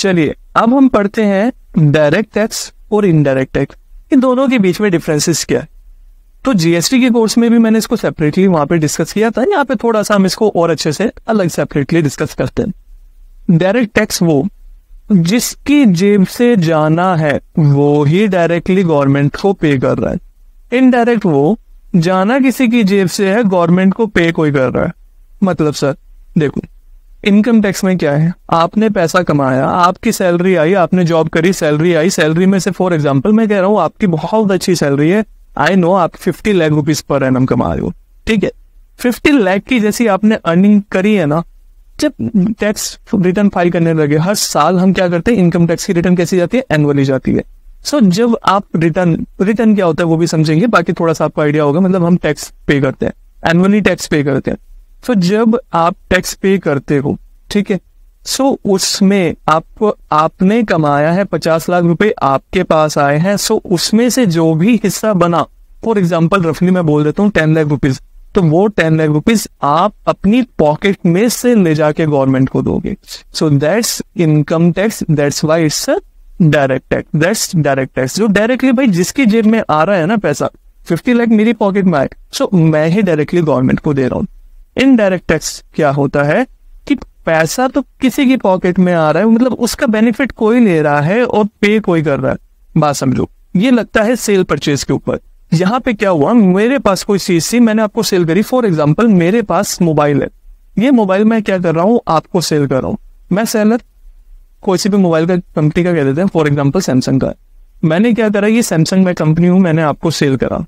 चलिए अब हम पढ़ते हैं डायरेक्ट टैक्स और इनडायरेक्ट टैक्स इन दोनों के बीच में डिफरेंसेस क्या है तो जीएसटी के कोर्स में भी मैंने इसको सेपरेटली वहां पे डिस्कस किया था यहाँ पे थोड़ा सा हम इसको और अच्छे से अलग सेपरेटली डिस्कस करते हैं डायरेक्ट टैक्स वो जिसकी जेब से जाना है वो ही डायरेक्टली गवर्नमेंट को पे कर रहा है इनडायरेक्ट वो जाना किसी की जेब से है गवर्नमेंट को पे कोई कर रहा है मतलब सर देखो इनकम टैक्स में क्या है आपने पैसा कमाया आपकी सैलरी आई आपने जॉब करी सैलरी आई सैलरी में से फॉर एग्जाम्पल मैं कह रहा हूँ आपकी बहुत अच्छी सैलरी है आई नो आप फिफ्टी लैख रुपीज पर एम कमा रहे हो ठीक है फिफ्टी लैख की जैसी आपने अर्निंग करी है ना जब टैक्स रिटर्न फाइल करने लगे हर साल हम क्या करते हैं इनकम टैक्स की रिटर्न कैसी जाती है एनुअली जाती है सो so, जब आप रिटर्न रिटर्न क्या होता है वो भी समझेंगे बाकी थोड़ा सा आपको आइडिया होगा मतलब हम टैक्स पे करते हैं एनुअली टैक्स पे करते हैं तो जब आप टैक्स पे करते हो ठीक है सो उसमें आपको आपने कमाया है पचास लाख रुपए आपके पास आए हैं सो उसमें से जो भी हिस्सा बना फॉर एग्जाम्पल रफली मैं बोल देता हूँ टेन लाख रुपीज तो वो टेन लाख रुपीज आप अपनी पॉकेट में से ले जाके गवर्नमेंट को दोगे so that's income tax that's why it's direct tax that's direct tax जो डायरेक्टली भाई जिसकी जेब में आ रहा है ना पैसा फिफ्टी लाख मेरी पॉकेट में आए सो मैं ही डायरेक्टली गवर्नमेंट को दे रहा हूँ इनडायरेक्ट टैक्स क्या होता है कि पैसा तो किसी की पॉकेट में आ रहा है मतलब उसका बेनिफिट कोई ले रहा है और पे कोई कर रहा है बात समझो ये लगता है सेल परचेज के ऊपर यहाँ पे क्या हुआ मेरे पास कोई चीज थी मैंने आपको सेल करी फॉर एग्जाम्पल मेरे पास मोबाइल है ये मोबाइल मैं क्या कर रहा हूँ आपको सेल कर रहा हूँ मैं सेलर कोई सी भी मोबाइल का कंपनी का कह देते हैं फॉर एग्जाम्पल सैमसंग का मैंने क्या करा ये सैमसंग मैं कंपनी हूँ मैंने आपको सेल करा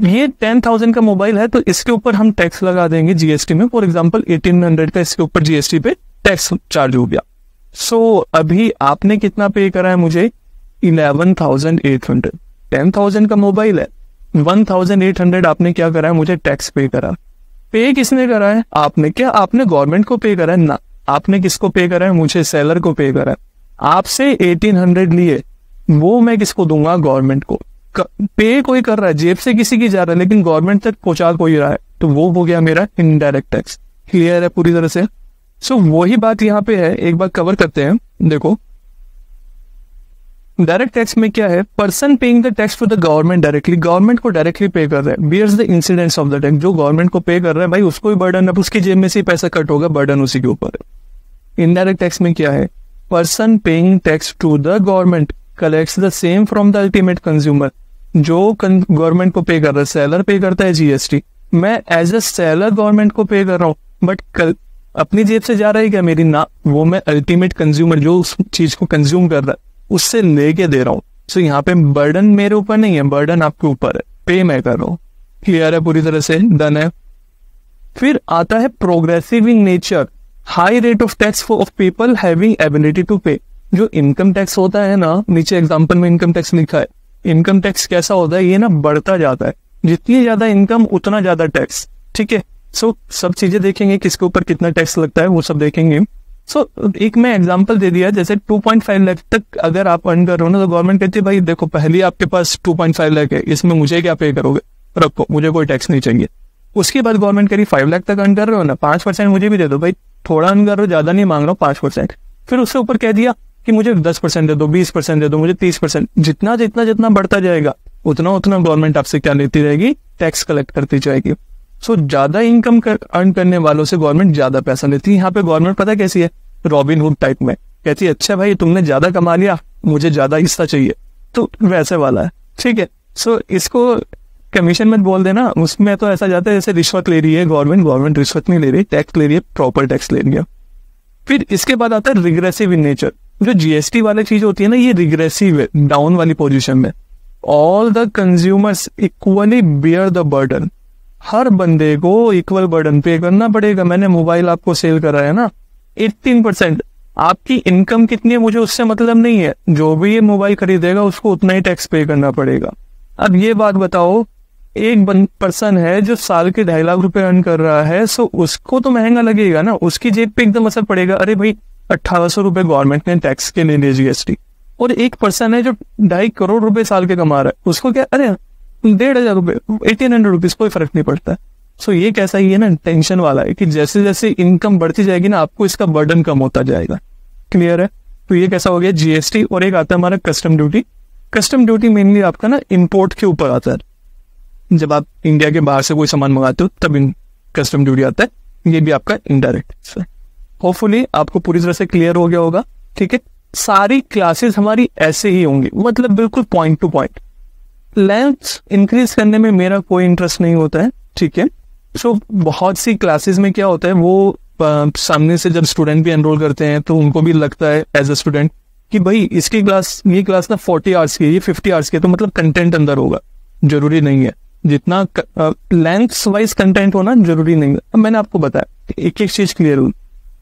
ये टेन थाउजेंड का मोबाइल है तो इसके ऊपर हम टैक्स लगा देंगे जीएसटी में फॉर एग्जाम्पल एटीन हंड्रेड का इसके ऊपर जीएसटी पे टैक्स चार्ज हो गया सो so, अभी आपने कितना पे करा है मुझे eleven thousand eight hundred ten thousand का मोबाइल है वन थाउजेंड एट हंड्रेड आपने क्या करा है मुझे टैक्स पे करा पे किसने करा है आपने क्या आपने गवर्नमेंट को पे करा है ना आपने किसको पे करा है मुझे सेलर को पे करा है आपसे एटीन हंड्रेड लिए वो मैं किसको दूंगा गवर्नमेंट को पे कोई कर रहा है जेब से किसी की जा रहा है लेकिन गवर्नमेंट तक पहुंचा कोई रहा है तो वो हो गया मेरा इनडायरेक्ट टैक्स क्लियर है पूरी तरह से सो so, वही बात यहाँ पे है एक बार कवर करते हैं देखो डायरेक्ट टैक्स में क्या है person paying the tax for the government directly government को डायरेक्टली पे कर रहा है bears the incidents of the tax जो गवर्नमेंट को पे कर रहा है भाई उसको भी बर्डन अब उसकी जेब में से पैसा कट होगा बर्डन उसी के ऊपर इनडायरेक्ट टैक्स में क्या है person paying tax to the government collect the same from the ultimate consumer जो गवर्नमेंट को पे कर रहा है सेलर पे करता है जीएसटी मैं एज अ सेलर गवर्नमेंट को पे कर रहा हूँ बट कल अपनी जेब से जा रहा है क्या मेरी ना वो मैं अल्टीमेट कंज्यूमर जो उस चीज को कंज्यूम कर रहा है उससे लेके दे रहा हूँ सो so, यहाँ पे बर्डन मेरे ऊपर नहीं है बर्डन आपके ऊपर है पे मैं कर रहा हूँ क्लियर है पूरी तरह से डन है फिर आता है progressive in nature high rate of tax of people having ability to pay जो इनकम टैक्स होता है ना नीचे एग्जाम्पल में इनकम टैक्स लिखा है इनकम टैक्स कैसा होता है ये ना बढ़ता जाता है जितनी ज्यादा इनकम उतना ज्यादा टैक्स ठीक है सो सब चीजें देखेंगे किसके ऊपर कितना टैक्स लगता है वो सब देखेंगे सो so, एक मैं एग्जांपल दे दिया जैसे 2.5 लाख तक अगर आप अर्न कर रहे हो ना तो गवर्नमेंट कहती है भाई देखो पहले आपके पास 2.5 लाख है इसमें मुझे क्या पे करोगे रखो मुझे कोई टैक्स नहीं चाहिए उसके बाद गवर्नमेंट कह रही फाइव लाख तक अर्न कर रहे हो ना पांच परसेंट मुझे भी दे दो भाई थोड़ा अर्न कर रहे हो ज्यादा नहीं मांग रहा हूँ पांच परसेंट फिर उसके ऊपर कह दिया कि मुझे दस परसेंट दे दो बीस परसेंट दे दो मुझे तीस परसेंट जितना जितना जितना बढ़ता जाएगा उतना उतना गवर्नमेंट आपसे क्या लेती रहेगी टैक्स कलेक्ट करती जाएगी सो so, ज्यादा इनकम कर, अर्न करने वालों से गवर्नमेंट ज्यादा पैसा लेती है यहाँ पे गवर्नमेंट पता कैसी है रॉबिन हुड टाइप में कहती है अच्छा भाई तुमने ज्यादा कमा लिया मुझे ज्यादा हिस्सा चाहिए तो वैसे वाला है ठीक है सो so, इसको कमीशन में बोल देना उसमें तो ऐसा जाता है जैसे रिश्वत ले रही है गवर्नमेंट गवर्नमेंट रिश्वत नहीं ले रही टैक्स ले रही है प्रॉपर टैक्स ले रही है फिर इसके बाद आता है रिग्रेसिव इन नेचर जो जीएसटी वाली चीज होती है ना ये रिग्रेसिव है डाउन वाली पोजिशन में all the consumers equally bear the burden हर बंदे को इक्वल बर्डन पे करना पड़ेगा मैंने मोबाइल आपको सेल करा है ना 18 परसेंट आपकी इनकम कितनी है मुझे उससे मतलब नहीं है जो भी ये मोबाइल खरीदेगा उसको उतना ही टैक्स पे करना पड़ेगा अब ये बात बताओ एक पर्सन है जो साल के ढाई लाख रुपए अर्न कर रहा है सो उसको तो महंगा लगेगा ना उसकी जेब पे एकदम असर पड़ेगा अरे भाई अट्ठारह सौ रुपए गवर्नमेंट ने टैक्स के ले लिया जीएसटी और एक पर्सन है जो ढाई करोड़ रुपए साल के कमा रहा है उसको क्या अरे डेढ़ हजार रुपए एटीन हंड्रेड रुपीज कोई फर्क नहीं पड़ता सो ये कैसा ही है ना टेंशन वाला है कि जैसे जैसे इनकम बढ़ती जाएगी ना आपको इसका बर्डन कम होता जाएगा क्लियर है तो ये कैसा हो गया जीएसटी और एक आता है हमारा custom duty custom duty mainly आपका ना इम्पोर्ट के ऊपर आता है जब आप इंडिया के बाहर से कोई सामान मंगाते हो तब इन कस्टम ड्यूटी आता है ये भी आपका इनडायरेक्ट होपफुली आपको पूरी तरह से क्लियर हो गया होगा ठीक है सारी क्लासेस हमारी ऐसे ही होंगी मतलब बिल्कुल point to point length increase करने में मेरा कोई इंटरेस्ट नहीं होता है ठीक है सो बहुत सी क्लासेस में क्या होता है वो सामने से जब स्टूडेंट भी एनरोल करते हैं तो उनको भी लगता है एज अ स्टूडेंट कि भाई इसकी क्लास ये क्लास ना फोर्टी आवर्स की है ये फिफ्टी आवर्स की है तो मतलब कंटेंट अंदर होगा जरूरी नहीं है जितना लेंथ वाइज कंटेंट होना जरूरी नहीं है मैंने आपको बताया एक एक चीज क्लियर हुई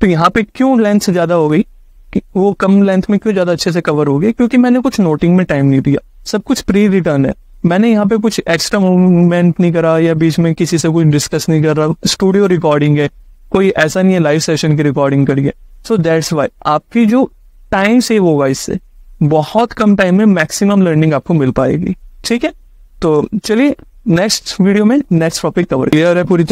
तो यहाँ पे क्यों लेंथ ज्यादा हो गई वो कम लेंथ में क्यों ज्यादा अच्छे से कवर हो गई क्योंकि मैंने कुछ नोटिंग में टाइम नहीं दिया सब कुछ प्री रिटर्न है मैंने यहाँ पे कुछ एक्स्ट्रा मूवमेंट नहीं करा या बीच में किसी से कुछ डिस्कस नहीं कर रहा स्टूडियो रिकॉर्डिंग है कोई ऐसा नहीं है लाइव सेशन की रिकॉर्डिंग करिए सो दैट्स वाई आपकी जो टाइम सेव होगा इससे बहुत कम टाइम में मैक्सिमम लर्निंग आपको मिल पाएगी ठीक है तो चलिए नेक्स्ट वीडियो में नेक्स्ट टॉपिक कवर क्लियर है पूरी